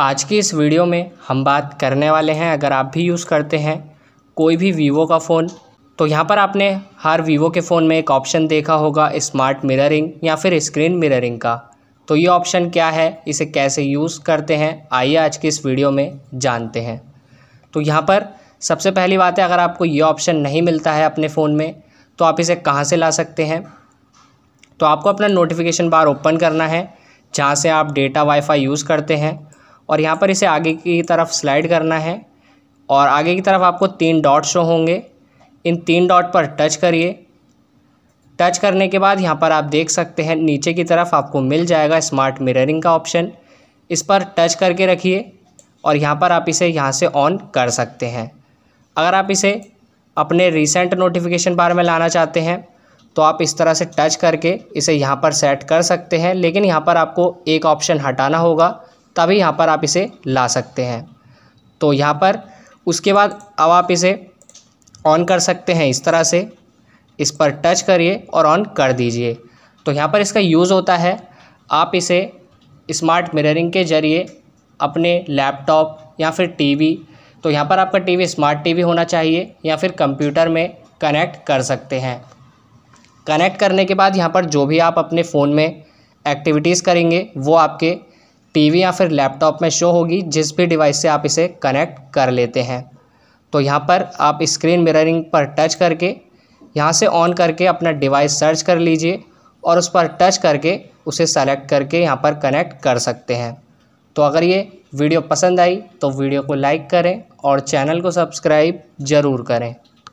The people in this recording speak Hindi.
आज की इस वीडियो में हम बात करने वाले हैं अगर आप भी यूज़ करते हैं कोई भी वीवो का फ़ोन तो यहाँ पर आपने हर वीवो के फ़ोन में एक ऑप्शन देखा होगा स्मार्ट मिररिंग या फिर स्क्रीन मिररिंग का तो ये ऑप्शन क्या है इसे कैसे यूज़ करते हैं आइए आज की इस वीडियो में जानते हैं तो यहाँ पर सबसे पहली बात है अगर आपको ये ऑप्शन नहीं मिलता है अपने फ़ोन में तो आप इसे कहाँ से ला सकते हैं तो आपको अपना नोटिफिकेशन बार ओपन करना है जहाँ से आप डेटा वाईफाई यूज़ करते हैं और यहाँ पर इसे आगे की तरफ स्लाइड करना है और आगे की तरफ आपको तीन डॉट शो होंगे इन तीन डॉट पर टच करिए टच करने के बाद यहाँ पर आप देख सकते हैं नीचे की तरफ आपको मिल जाएगा स्मार्ट मिररिंग का ऑप्शन इस पर टच करके रखिए और यहाँ पर आप इसे यहाँ से ऑन कर सकते हैं अगर आप इसे अपने रिसेंट नोटिफिकेशन बार में लाना चाहते हैं तो आप इस तरह से टच करके इसे यहाँ पर सेट कर सकते हैं लेकिन यहाँ पर आपको एक ऑप्शन हटाना होगा तभी यहाँ पर आप इसे ला सकते हैं तो यहाँ पर उसके बाद अब आप इसे ऑन कर सकते हैं इस तरह से इस पर टच करिए और ऑन कर दीजिए तो यहाँ पर इसका यूज़ होता है आप इसे स्मार्ट मिररिंग के ज़रिए अपने लैपटॉप या फिर टीवी तो यहाँ पर आपका टीवी स्मार्ट टीवी होना चाहिए या फिर कंप्यूटर में कनेक्ट कर सकते हैं कनेक्ट करने के बाद यहाँ पर जो भी आप अपने फ़ोन में एक्टिविटीज़ करेंगे वो आपके टीवी या फिर लैपटॉप में शो होगी जिस भी डिवाइस से आप इसे कनेक्ट कर लेते हैं तो यहाँ पर आप स्क्रीन मिररिंग पर टच करके यहाँ से ऑन करके अपना डिवाइस सर्च कर लीजिए और उस पर टच करके उसे सेलेक्ट करके यहाँ पर कनेक्ट कर सकते हैं तो अगर ये वीडियो पसंद आई तो वीडियो को लाइक करें और चैनल को सब्सक्राइब ज़रूर करें